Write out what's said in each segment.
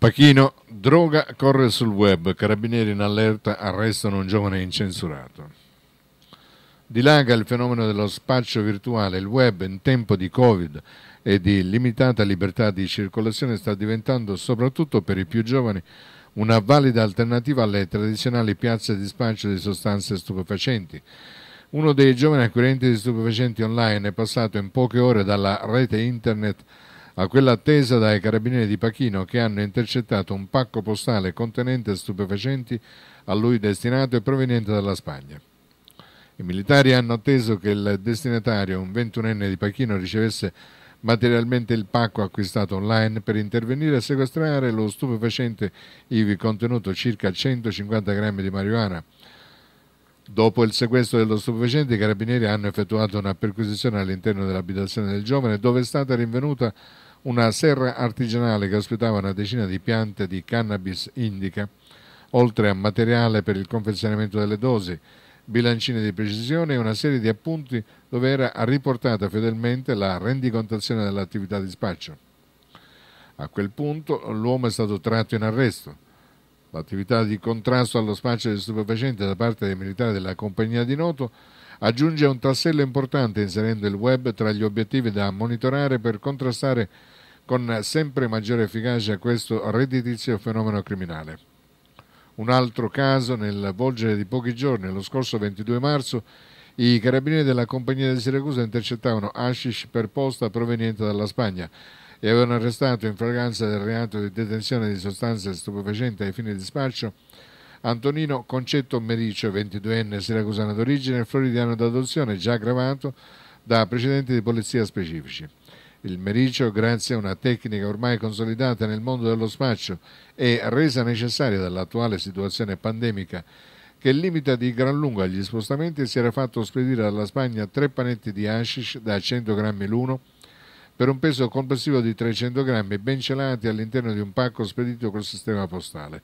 Pachino, droga corre sul web, carabinieri in allerta arrestano un giovane incensurato. Dilaga il fenomeno dello spaccio virtuale, il web in tempo di Covid e di limitata libertà di circolazione sta diventando soprattutto per i più giovani una valida alternativa alle tradizionali piazze di spaccio di sostanze stupefacenti. Uno dei giovani acquirenti di stupefacenti online è passato in poche ore dalla rete internet a quella attesa dai carabinieri di Pachino che hanno intercettato un pacco postale contenente stupefacenti a lui destinato e proveniente dalla Spagna. I militari hanno atteso che il destinatario, un ventunenne di Pachino, ricevesse materialmente il pacco acquistato online per intervenire a sequestrare lo stupefacente ivi contenuto circa 150 grammi di marijuana. Dopo il sequestro dello stupefacente, i carabinieri hanno effettuato una perquisizione all'interno dell'abitazione del giovane, dove è stata rinvenuta una serra artigianale che ospitava una decina di piante di cannabis indica, oltre a materiale per il confezionamento delle dosi, bilancine di precisione e una serie di appunti dove era riportata fedelmente la rendicontazione dell'attività di spaccio. A quel punto l'uomo è stato tratto in arresto. L'attività di contrasto allo spaccio di stupefacenti da parte dei militari della compagnia di Noto aggiunge un tassello importante inserendo il web tra gli obiettivi da monitorare per contrastare con sempre maggiore efficacia questo redditizio fenomeno criminale. Un altro caso, nel volgere di pochi giorni, lo scorso 22 marzo, i carabinieri della compagnia di Siracusa intercettavano hashish per posta proveniente dalla Spagna e avevano arrestato in fragranza del reato di detenzione di sostanze stupefacenti ai fini di spaccio Antonino Concetto Mericio, 22enne siracusano d'origine e floridiano d'adozione, già aggravato da precedenti di polizia specifici. Il mericio, grazie a una tecnica ormai consolidata nel mondo dello spaccio e resa necessaria dall'attuale situazione pandemica che limita di gran lunga gli spostamenti, si era fatto spedire dalla Spagna tre panetti di hashish da 100 grammi l'uno per un peso complessivo di 300 grammi ben celati all'interno di un pacco spedito col sistema postale.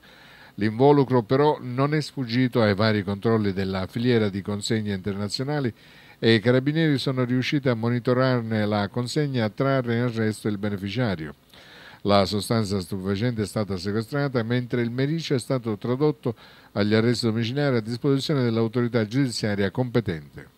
L'involucro però non è sfuggito ai vari controlli della filiera di consegne internazionali e i carabinieri sono riusciti a monitorarne la consegna e a trarre in arresto il beneficiario. La sostanza stupefacente è stata sequestrata mentre il mericio è stato tradotto agli arresti domiciliari a disposizione dell'autorità giudiziaria competente.